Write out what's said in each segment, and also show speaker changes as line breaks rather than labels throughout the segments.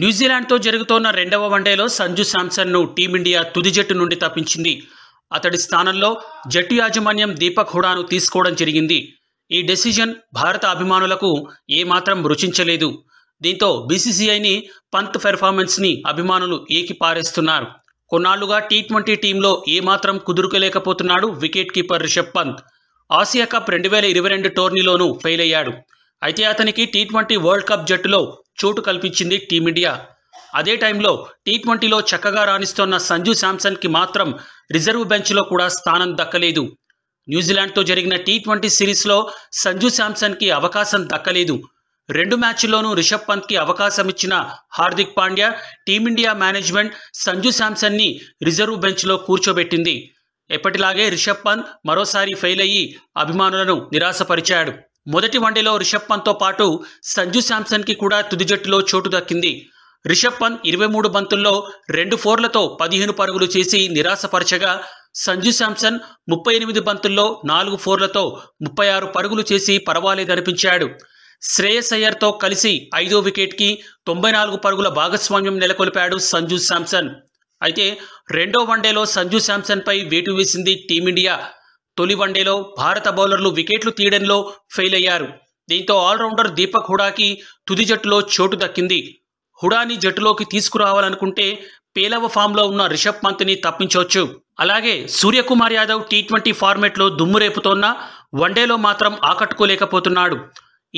న్యూజిలాండ్తో జరుగుతోన్న రెండవ వన్డేలో సంజు శాంసన్ను టీమిండియా తుది జట్టు నుండి తప్పించింది అతడి స్థానంలో జట్టు యాజమాన్యం దీపక్ హుడాను తీసుకోవడం జరిగింది ఈ డెసిజన్ భారత అభిమానులకు ఏమాత్రం రుచించలేదు దీంతో బీసీసీఐని పంత్ పెర్ఫార్మెన్స్ని అభిమానులు ఏకి పారేస్తున్నారు కొన్నాళ్లుగా టీ ట్వంటీ టీంలో ఏమాత్రం కుదురుకోలేకపోతున్నాడు wicket keeper Rishabh Pant Asia cup రెండు వేల ఇరవై రెండు టోర్నీలోనూ ఫెయిల్ అయ్యాడు అయితే అతనికి టీ ట్వంటీ వరల్డ్ కప్ జట్టులో చోటు కల్పించింది టీమిండియా అదే టైంలో టీ ట్వంటీలో చక్కగా రాణిస్తోన్న సంజు శాంసన్కి మాత్రం రిజర్వ్ బెంచ్లో కూడా స్థానం దక్కలేదు న్యూజిలాండ్తో జరిగిన టీ ట్వంటీ సిరీస్లో సంజు శాంసన్కి అవకాశం దక్కలేదు రెండు మ్యాచ్ల్లోనూ రిషబ్ పంత్కి అవకాశం ఇచ్చిన హార్దిక్ పాండ్యా టీమిండియా మేనేజ్మెంట్ సంజు శాంసన్ని రిజర్వ్ బెంచ్లో కూర్చోబెట్టింది ఎప్పటిలాగే రిషబ్ పంత్ మరోసారి ఫెయిల్ అయ్యి అభిమానులను నిరాశపరిచాడు మొదటి వన్డేలో రిషబ్ పంత్తో పాటు సంజు శాంసన్కి కూడా తుది జట్టులో చోటు దక్కింది రిషబ్ పంత్ ఇరవై మూడు బంతుల్లో రెండు ఫోర్లతో పదిహేను పరుగులు చేసి నిరాశపరచగా సంజు శాంసన్ ముప్పై ఎనిమిది బంతుల్లో నాలుగు ఫోర్లతో ముప్పై ఆరు పరుగులు చేసి పర్వాలేదనిపించాడు శ్రేయస్ అయ్యర్తో కలిసి ఐదో వికెట్కి తొంభై నాలుగు పరుగుల భాగస్వామ్యం నెలకొల్పాడు సంజు శాంసన్ అయితే రెండో వన్డేలో సంజు శాంసన్పై వేటు వేసింది టీమిండియా తొలి వన్డేలో భారత బౌలర్లు వికెట్లు తీయడంలో ఫెయిల్ అయ్యారు దీంతో ఆల్రౌండర్ దీపక్ హుడాకి తుది జట్టులో చోటు దక్కింది హుడాని జట్టులోకి తీసుకురావాలనుకుంటే పేలవ ఫామ్లో ఉన్న రిషబ్ పంత్ని తప్పించవచ్చు అలాగే సూర్యకుమార్ యాదవ్ టీ ట్వంటీ ఫార్మెట్లో దుమ్మురేపుతోన్న వన్డేలో మాత్రం ఆకట్టుకోలేకపోతున్నాడు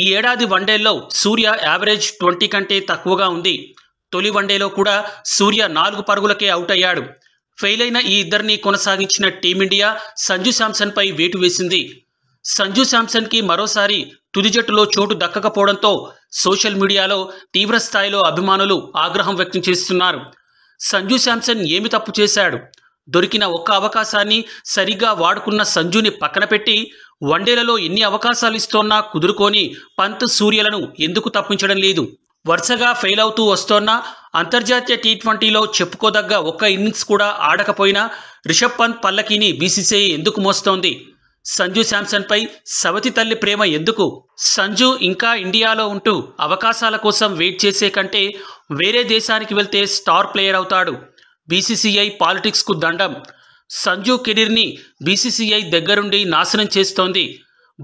ఈ ఏడాది వన్డేల్లో సూర్య యావరేజ్ ట్వంటీ కంటే తక్కువగా ఉంది తొలి వన్డేలో కూడా సూర్య నాలుగు పరుగులకే అవుట్ అయ్యాడు ఫెయిల్ అయిన ఈ ఇద్దరిని కొనసాగించిన టీమిండియా సంజు శాంసన్ పై వేటు వేసింది సంజు శాంసన్ కి మరోసారి తుది జట్టులో చోటు దక్కకపోవడంతో సోషల్ మీడియాలో తీవ్ర స్థాయిలో అభిమానులు ఆగ్రహం వ్యక్తం చేస్తున్నారు సంజు శాంసన్ ఏమి తప్పు చేశాడు దొరికిన ఒక్క అవకాశాన్ని సరిగ్గా వాడుకున్న సంజుని పక్కన పెట్టి వన్డేలలో ఎన్ని అవకాశాలు ఇస్తోన్నా కుదురుకొని పంత్ సూర్యలను ఎందుకు తప్పించడం లేదు వరుసగా ఫెయిల్ అవుతూ వస్తోన్న అంతర్జాతీయ టీ ట్వంటీలో చెప్పుకోదగ్గ ఒక్క ఇన్నింగ్స్ కూడా ఆడకపోయినా రిషబ్ పంత్ పల్లకీని బీసీసీఐ ఎందుకు మోస్తోంది సంజు శాంసన్పై సవతి తల్లి ప్రేమ ఎందుకు సంజు ఇంకా ఇండియాలో ఉంటూ అవకాశాల కోసం వెయిట్ చేసే కంటే వేరే దేశానికి వెళ్తే స్టార్ ప్లేయర్ అవుతాడు బీసీసీఐ పాలిటిక్స్కు దండం సంజు కెరీర్ని బీసీసీఐ దగ్గరుండి నాశనం చేస్తోంది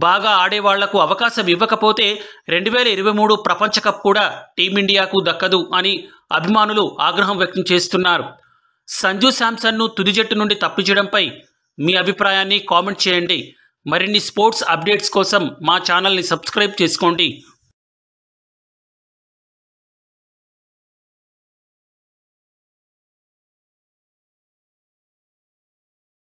బాగా ఆడేవాళ్లకు అవకాశం ఇవ్వకపోతే రెండు వేల ఇరవై మూడు ప్రపంచ కప్ కూడా టీమిండియాకు దక్కదు అని అభిమానులు ఆగ్రహం వ్యక్తం చేస్తున్నారు సంజు శాంసన్ను తుది జట్టు నుండి తప్పించడంపై మీ అభిప్రాయాన్ని కామెంట్ చేయండి మరిన్ని స్పోర్ట్స్ అప్డేట్స్ కోసం మా ఛానల్ని సబ్స్క్రైబ్ చేసుకోండి